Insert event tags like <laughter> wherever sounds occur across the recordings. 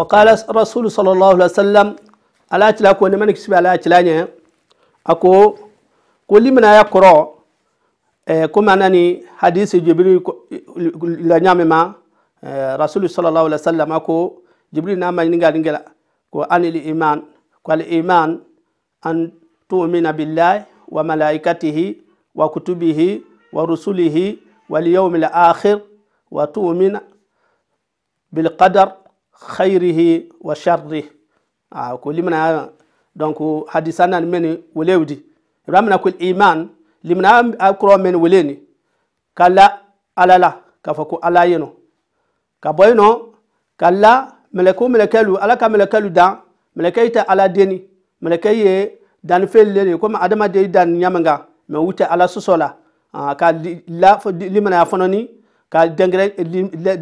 وقال الرسول صلى الله عليه وسلم ألا تلاكو نمانك سبع ألا تلاني أكو كل من يقرأ إيه، كما أنني حديث جبريل إيه، لنعم ما إيه، رسول صلى الله عليه وسلم أكو جبريل نعم ينقل ينقل كو أن الإيمان كو الإيمان أن تؤمن بالله وملائكته وكتبه ورسله واليوم الآخر وتؤمن بالقدر khairihi wa sharrih ah, a ko limna donc hadisanan men wolewdi ramna kul iman limna akro men woleni kala alala kafa ko ala yeno ka boyno kala meleku melekelu ala ka melekelu dan melekai ta ala deni melekai ye dan felle ne kuma adama de dan nyamanga me wuta ala susola ah, ka la limna fononi ka dengre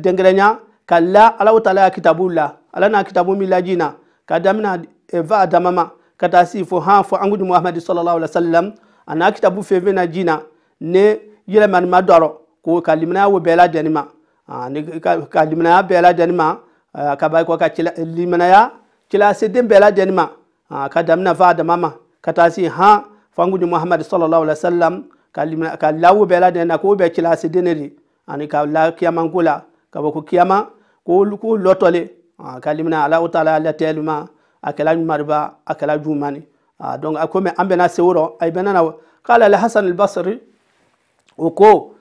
dengrenya kala alahu taala ya kitabu la ala na kitabu mi lajina ka damina eh, va adamama ka taa si fo han fo angudu muhamadu sallallahu alaihi wasallam ana kitabu fefe na jina ne yɛlɛma ni ma dɔrɔ ko ka liminaya wo bɛɛ la dɛni ma ka liminaya bɛɛ la dɛni ma ka ba kɔ ka liminaya cilaseden bɛɛ la dɛni ma ka damina va dama ma ka taa si han fo angudu muhamadu sallallahu alaihi wasallam ka liminaya ka lawo bɛɛ la dɛni na ko bɛɛ cilaseden ne de ani ka la kiyama ko la ka bɔ ko kiyama kolu ko lotole kalimina ala utala la telma akala marba akala jumani donc akome ambena sewro ay benana kala al hasan al basri woko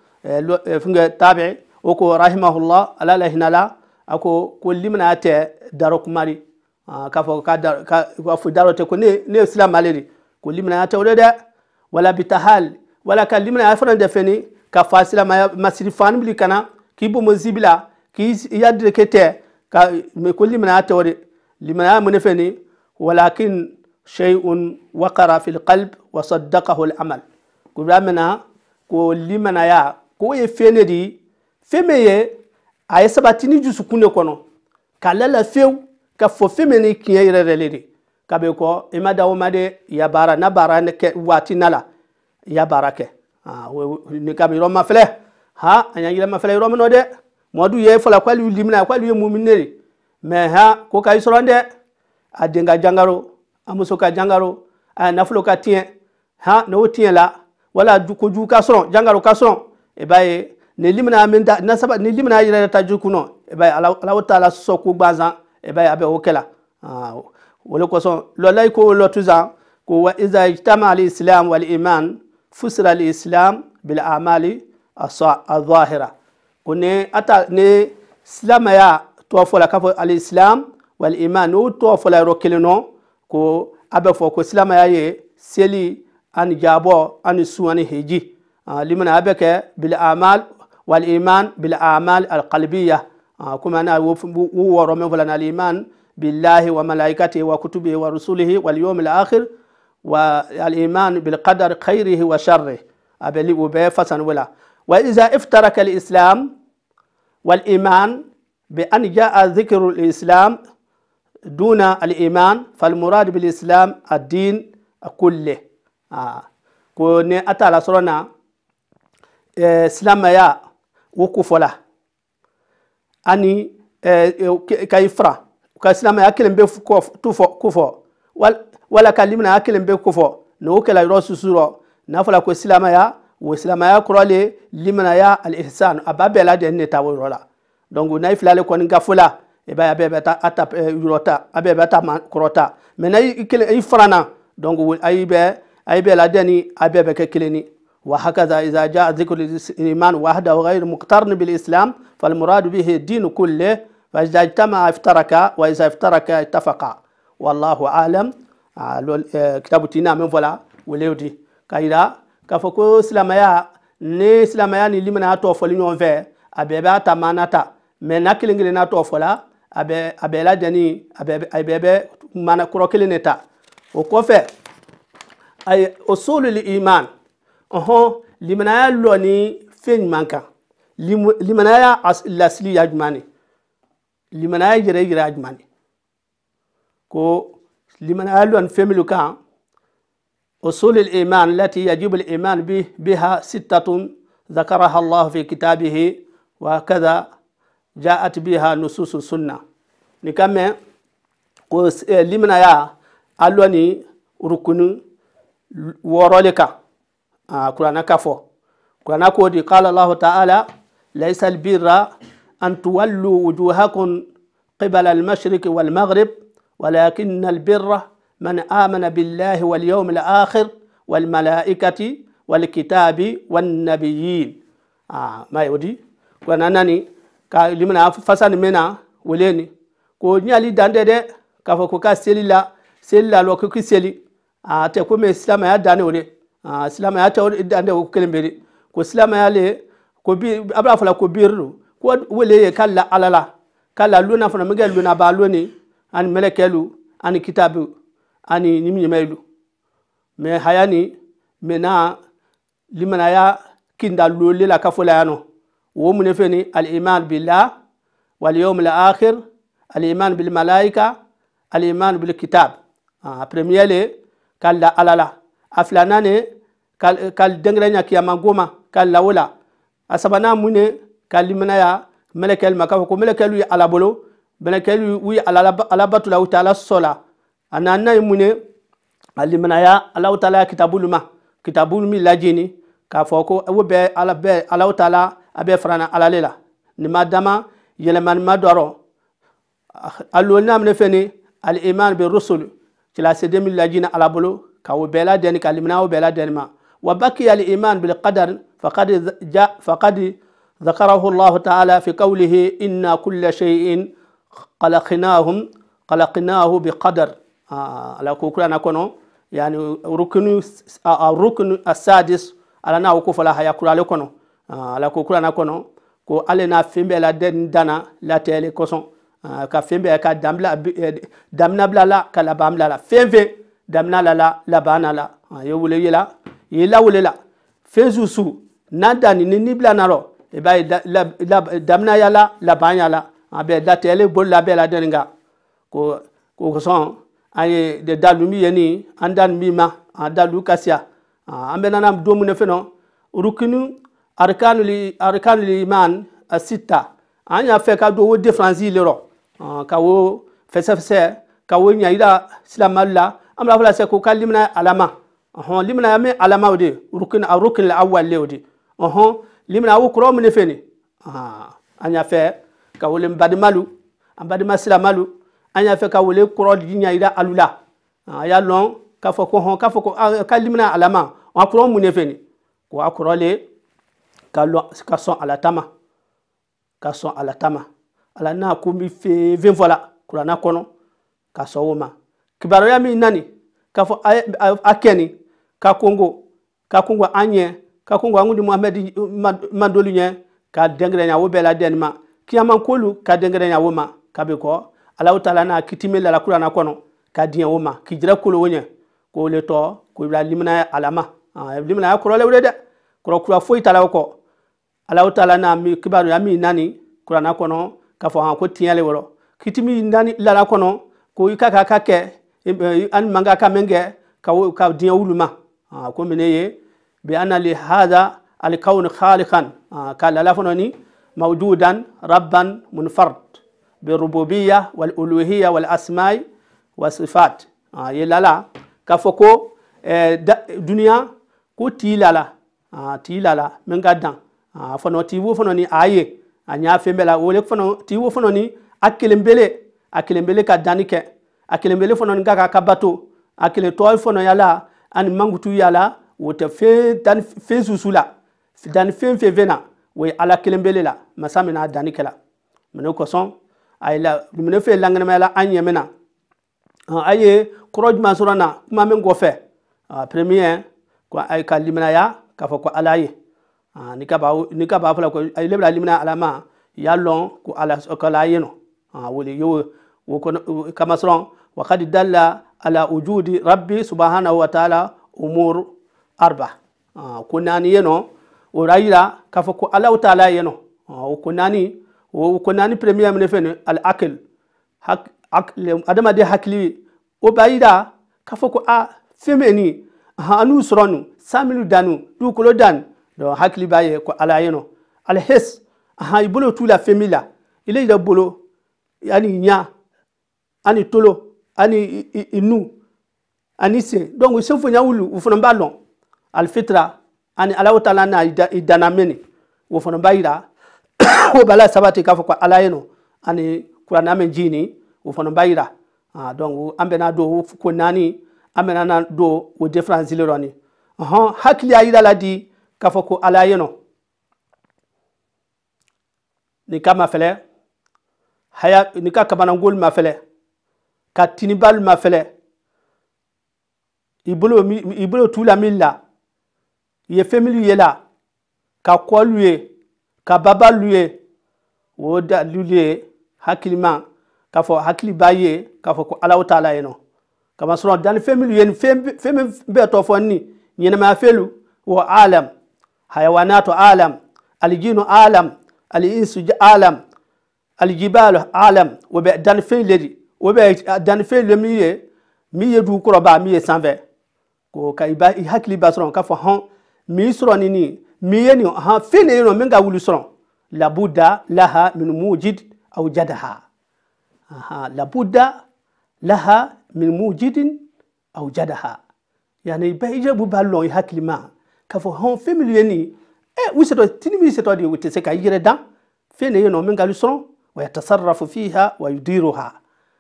funga tabi woko rahimahullah ala la hinala ako kolimina te darok daro kafo ka fu darote ko ne ne islam maleri kolimina te wode wala bitahal wala kalimina afran defeni ka fasila masrifan blikana kibo mozibila kis yadre kete ka me kulli mana tawri limana munafani walakin shay'un waqara fil qalb wa saddaqahu al amal kubramana ko limana ya ko ye fene di feme ye aye sabatini jusukune kono kala la few ka fo feme ni kiyen yere rele de kabe ko ima dawo made ya bara na bara ne ke wati nala ya bara ke ha ni kabe ro mafle ha anya yire mafle ro no de mɔdu ye fɔla k'ale y'u limina k'ale ye mun ne de mɛ hɛn ko ka i sɔrɔ dɛ a den ka jangaro a muso ka jangaro a nafolo ka tiɲɛ hɛn n'o tiɲɛ la wala kojugu ka sɔrɔ jangaro ka sɔrɔ i e b'a ye nin limina min ta nasaba nin limina yɛrɛ ta ju kunna i e b'a ye ala ala t'a la sɔ ko gbansan i e b'a ye a bɛ o kɛ o de kosɔn lɔlayi ko lɔ ko wa iza ijtama al islam wal iman fusira al islam bil amali as-zahira o ni ata ni silamaya tɔgɔ fɔla k'a fo al islam wal iman o to fɔla yɔrɔ kelen nɔ ko abe fo ko islam ya ye seli an jabo an sun ani heji limana abe ke bil amal wal iman bil amal al qalbiya kuma na wo wɔɔrɔ min fɔla na al iman بالله وملائكته وكتبه ورسله واليوم الاخر والإيمان بالقدر خيره وشره أبلي وبيفسن ولا وإذا افترك الإسلام والإيمان بأن جاء ذكر الإسلام دون الإيمان فالمراد بالإسلام الدين كله آه. كوني أتى لسرنا آه، إسلام يا وكفلا أني آه، كيفرا كإسلام يا كلم كفو كفو ولا كلمنا يا كلم كفو نوكل الرسول نفلا كإسلام يا wosilamaya kɔrɔ le limanaya alihisan a ba bɛɛ la de ne ta o yɔrɔ la donc n'a ye fila le kɔni gafo la i b'a ye a bɛɛ bɛ taa a ta yɔrɔ ta a bɛɛ bɛ taa ma kɔrɔ ta mɛ n'a y'i kelen i faranna donc a y'i bɛɛ a y'i bɛɛ lajɛ ni a bɛɛ bɛ kɛ kelen ni وهكذا إذا جاء ذكر الإيمان وحده غير مقترن بالإسلام فالمراد به الدين كله فإذا اجتمع افترقا وإذا افترقا اتفقا والله أعلم كتاب تينا من فلا وليودي كايدا k'a fɔ ko silamɛya ni silamɛya ni limaniya tɔ fɔli ɲɔgɔn fɛ a bɛɛ b'a ta maana ta mɛ n'a kelen kelen n'a tɔ fɔla a bɛɛ a bɛɛ lajɛlen a bɛɛ a bɛɛ bɛ maana kɔrɔ kelen de ta o kɔfɛ ayi o solul iman ɔhɔn limaniya lɔ ni fɛn ɲuman kan limaniya lasili ya jumɛn de limaniya yɛrɛ yira jumɛn de ko limaniya lɔ ni fɛn minnu kan. أصول الإيمان التي يجب الإيمان به بها ستة ذكرها الله في كتابه وكذا جاءت بها نصوص السنة نكمل إيه، لمن يا ألوني ركن ورولك آه، قرآن كفو قرآن كودي قال الله تعالى ليس البر أن تولوا وجوهكم قبل المشرق والمغرب ولكن البر من آمن بالله واليوم الآخر والملائكة والكتاب والنبيين آه ما يودي كنا ناني كلمنا فسان منا ولين كوني علي داندede kafakuka selila selila lokuki seli a te kuma islama ya dane wone a islama ya ta dande ko kelembere ko islama ya le ko bi abla fala ko birru ko wele ye kala alala kala luna fana mega luna ba loni an melekelu an kitabu ani nimnyemelu me hayani mena limana ya kinda lole la kafolano wo mune al iman billah wal yawm al akhir al iman bil malaika al iman bil kitab a premier alala aflanane ne kal kal dengre nya kiyama goma kal la asabana mune kal ya melekel makafu ko melekelu ya alabolo melekelu wi alabatu la utala sola ana anna ye mun ye alimanaya alaw taala kitabulu ma kitabulu min lajini k'a foko ko o bɛɛ ala bɛɛ alaw taala a bɛɛ ala lela ni madama yele man madoro ma dɔrɔ a lolina mine iman bi rusul cilaseden min lajina ala bulu ka o bɛɛ den ka limanaya o bɛɛ ladɛni ma wa baki al iman bil qadar faqad ja faqad ذكره الله تعالى في قوله إن كل شيء قلقناهم قلقناه بقدر ala kukula kono yani rukunu rukunu asadis ala na uko fala haya kurale kono ala kukula kono ko ale na fimbe la den dana la tele koson ka fimbe ka damla damna bla la kala bamla la fimbe damna la la la bana la yo wule yela yela wule la fezu su nada ni ni bla na ro e bay la damna yala la la banya la abe la tele bol la bela denga ko ko son aye de dalu mi yeni andan mi ma dalu kasiya ambena nam domu ne feno rukunu arkanul arkanul iman asita anya fe ka do wo difference ile ro ka wo fese fese ka wo nya ida silamalla amra fala se ko kalimna alama ohon limna yame alama ode rukun arukun al awwal le ode ohon limna wo kro mu ne feni anya fe ka wo le mbadimalu ambadima silamalu an ah, y'a fɛ ka wele kɔrɔ di ɲa yira alu la a y'a lɔn k'a fɔ ko hɔn ah, k'a fɔ ko ka limina ala ma a kɔrɔ mun de fɛ nin ko a kɔrɔ le ka lɔn ka sɔn ala ta ma ka sɔn ala ta ma ala n'a ko mi fe ven fɔ la kuranna kɔnɔ ka sɔn o ma kibaruya min na nin k'a fɔ a kɛ nin ka kongo ka kongo an ɲɛ ka kongo an kun di muhamɛdi mandolu ɲɛ ka dɛnkɛrɛn ɲa o bɛɛ la dɛnni ma kiyaman kolu ka dɛnkɛrɛn ɲa o ma kabi kɔ alahu taala na kitime lala kurana kɔnɔ ka diɲɛ o ma k'i jira kolo o ɲɛ k'o le tɔ k'o bila liminaya alama liminaya kɔrɔ le wele dɛ kɔrɔ kura foyi t'a la o kɔ alahu taala na mi kibaru ya mi naani kurana kɔnɔ k'a fɔ hàn ko tiɲɛ le wɔrɔ kitimi naani lala kɔnɔ ko i ka ka ka kɛ ani man ka ka kɛ ka ka diɲɛ wulu ma ko mine ye bi ana li alikawuni khalikan ka lala fana ni mawjudan rabban munfard birububiya wal uluhiya wal asmai wa sifat a ye lala k'a fɔ ko eh, duniya ko tii lala a tii lala min ka dan a tii wo fana ni a ye a ɲa fɛn bɛɛ la wole fana tii wo fana ni a kelen bele a kelen bele ka danni kɛ a kelen bele fana ni ka ka ka bato a kelen tɔ fana yala ani mankutu yala o tɛ fɛn danni fɛn susu la danni fɛn fɛn bɛ na o ye ala kelen bele la masa min n'a danni kɛla mɛ ne kosɔn ayla dumune fe langanamaya la an ɲɛmɛ na an ye kɔrɔ juman sɔrɔ na kuma min kɔfɛ premiɛ ka liminaya k'a fɔ ko ala ye ni ka b'a fɔla ko ayi lebra limina ala ma ya lɔn ko ala kala ye nɔ wole yo wo kamasɔrɔn wa kadi dalla ala ujudi rabbi subhanahu wa taala umuru arba ko naani ye nɔ o ra yira k'a fɔ ko alaw taala ye nɔ o ko naani ko naani premier mine fɛnɛ al akil hak ak adamaden hakili o b'a yira k'a fɔ ko a fɛn bɛ nin han an'u sɔrɔ nu san danu dan nin dugukolo dan nin hakili b'a ye ko ala ye nɔ alihis han i bolo t'u la fɛn min la ile yɛrɛ bolo ani ɲa ani tolo ani i nu ani sen donc sefu ɲa wuli o fana b'a lɔn alifitra ani alaw ta la n'a i danna mɛni o fana b'a yira o <coughs> bala sabati k'a fɔ ko ala ye no ani kuranɛ min ji nin o fana b'a yira ah, donc an bɛna don ko naani an bɛna don o différence le rɔni ɔhɔn hakili y'a la di k'a fɔ ko ala ye no nin ka haya nin ka kabanangol mafɛlɛ ka tinibali mafɛlɛ i bolo i bolo t'u la min la ye fɛn ye la ka kɔlu ka baba lu ye wo da lulu ye hakilima k'a fɔ hakili b'a ye k'a fɔ ko alaw t'a la yen nɔ kamasɔrɔ danni fɛn minnu ye nin fɛn fɛn min bɛɛ tɔ fɔ ni ɲɛnɛmaya fɛnlu wa alam hayawanatu alam alijinu alam aliinsu alam alijibalu alam o bɛ danni fɛn le di o bɛ danni fɛn le min ye min ye dugukɔrɔba min ye sanfɛ ko ka i ba i hakili ba sɔrɔ k'a fɔ hɔn min sɔrɔ nin nin miyeni ha fini yeno min ga wulu soron labuda laha min mujid au jadaha aha labuda laha min mujidin au jadaha yani be je bu ballon yi haklima ka fo hon fini yeni e wiseto tini mi seto di wute se ka yire dan fini yeno min ga wulu soron wa yatasarrafu fiha wa yudiruha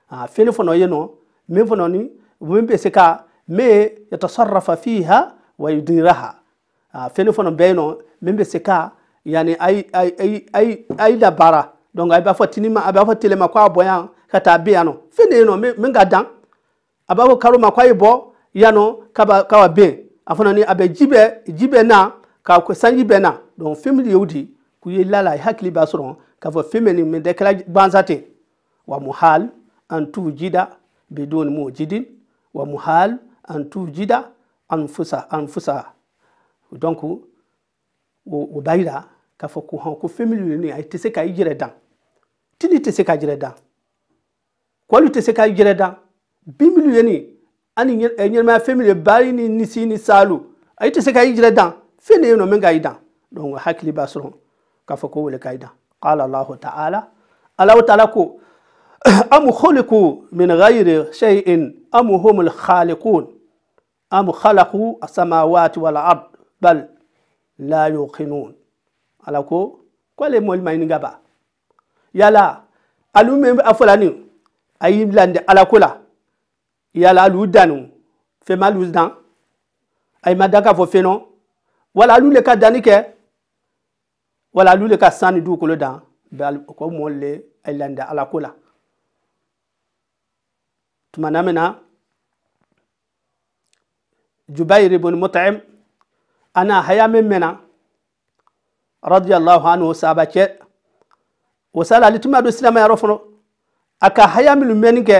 ah fini fo no yeno min fo no ni min be se ka me yatasarrafa fiha wa yudiraha Ah, fɛn fana bɛ yen nɔ min bɛ se ka yani a yi ayi ayi donc a b'a fɔ tini ma a b'a fɔ tele ma k'a bɔ yan ka taa bin yan nɔ fɛn de yen nɔ min ka dan a b'a fɔ kalo ma k'a ye bɔ yan nɔ k'a b'a bin a fana ni a bɛ ji bɛ ji bɛ na k'a ko sanji bɛ na donc fɛn min de y'o di k'u ye lala i hakili b'a sɔrɔ k'a fɔ fɛn min nin min tɛ kɛra gansa ten wa muhal an t'u jida bidon mu'jidin wa muhal an t'u jida an fusa an fusa donc o o b'a yira k'a fɔ ko hɔn ko fɛn min ninnu a tɛ se k'a yɛrɛ dan tini tɛ se k'a yɛrɛ dan kɔli tɛ se k'a yɛrɛ dan bin minnu ani ɲɛnamaya fɛn min ni nisi ni saalu a tɛ se k'a yɛrɛ dan fɛn de ye nɔ min k'a dan donc hakili b'a sɔrɔ k'a fɔ ko wele k'a dan qala allahu ta'ala allahu ta'ala ko <clears throat> amu khuliqu min ghayri shay'in amu humul khaliqun amu khalaqu as-samawati ard bal la yuqinun ala ko k'ale mɔli ma ɲini yala alu min afulani fɔla nin a ala ko yala alu danu fɛn ma alu dan a ma da k'a fɔ wala alu le ka danni wala alu le ka san ni dugukolo dan bal ko mɔli le a y'i landa ala ko la tuma na ibn mut'im ana haya min mena radiyallahu anhu saba cɛ o sala ali tuma do silama yɔrɔ fɔlɔ a ka haya minnu mɛnni kɛ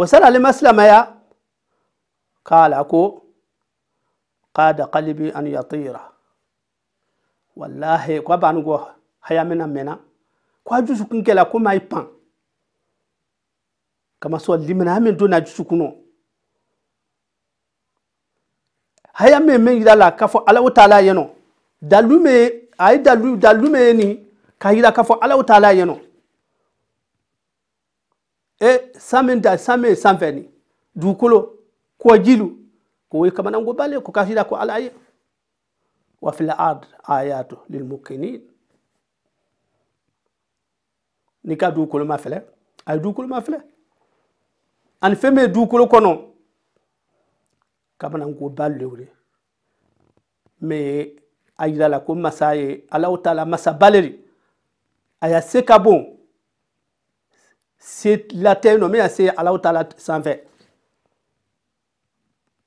o sala ali ma silamaya kala ko qada qalbi an yatira wallahi ko bani go haya mina mena ko jusu kun ko ma pan kama sɔ limina min donna jusu kunu haya me men yira la ka fɔ alahu taala yen nɔ dalu me a ye dalu dalu me ni ka yira ka fɔ alahu taala yen nɔ e san min da san min sanfɛ ni dugukolo kɔjilu k'o ye kamananko bale ko ka yira ko ala ye wa fil ard ayatu lil mukinin n'i ka dugukolo ma filɛ a ye dugukolo ma filɛ ani fɛn min ye dugukolo kɔnɔ kabini ko ba lewre me a yira la ko masa ye alaw ta la masa baleri a ya se ka bon se latɛ yen nɔ min ya se alaw ta la sanfɛ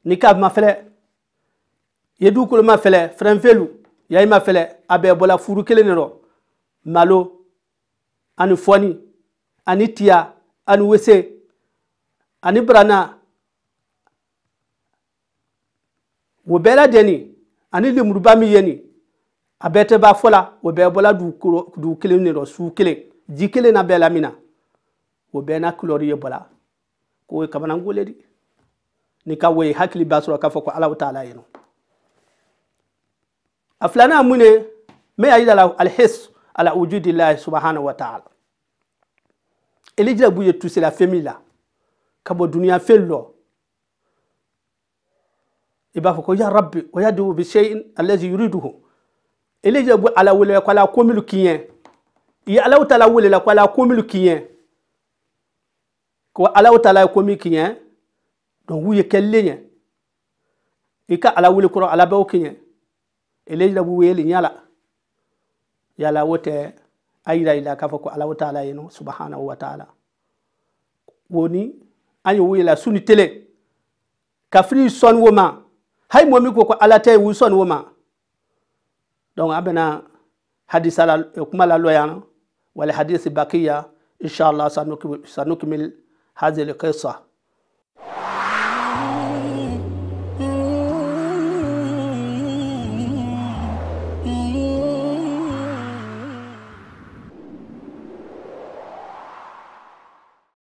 ni ka ma fɛlɛ ye dugukolo ma fɛlɛ fɛrɛnfɛlu yayi ma fɛlɛ a bɛɛ bɔla furu kelen de rɔ malo ani fɔni ani tiya ani wese ani barana wo bɛɛ la deni ani lemuruba min yeni a bɛɛ tɛ ba fɔ la o bɛɛ bɔla dugu kelen de rɔ su kelen ji kelen na bɛɛ lamina o bɛɛ na kulɔri ye bɔla ko ye kabanangole di ni ka wo hakili b'a sɔrɔ k'a fɔ ko alaw t'a la yen nɔ a filanan mun de me y'a yira la alihis ala ujudilahi subahana wa taala elijila b'u ye tusela fɛn min la ka bɔ duniya fɛn lɔ ìbá fọ ko ya rabbi o ya di bi shay'in allazi yuriduhu ele je ala wule ko ala komilu kiyen yi ala utala wule wele la ko ala komilu kiyen ko ala utala la komilu kiyen don wuye kelle ika ala wule ko ala bawo kiyen ele je bu wele nyala yala wote ayira ila kafa ko ala utala la yeno subhanahu wa ta'ala woni anyo wele la suni tele kafiri son woma hay momi ko ko ala wuson wuma donc abena hadis ala kuma la loyana wala hadis bakiya inshallah sanukmil hadhihi alqissa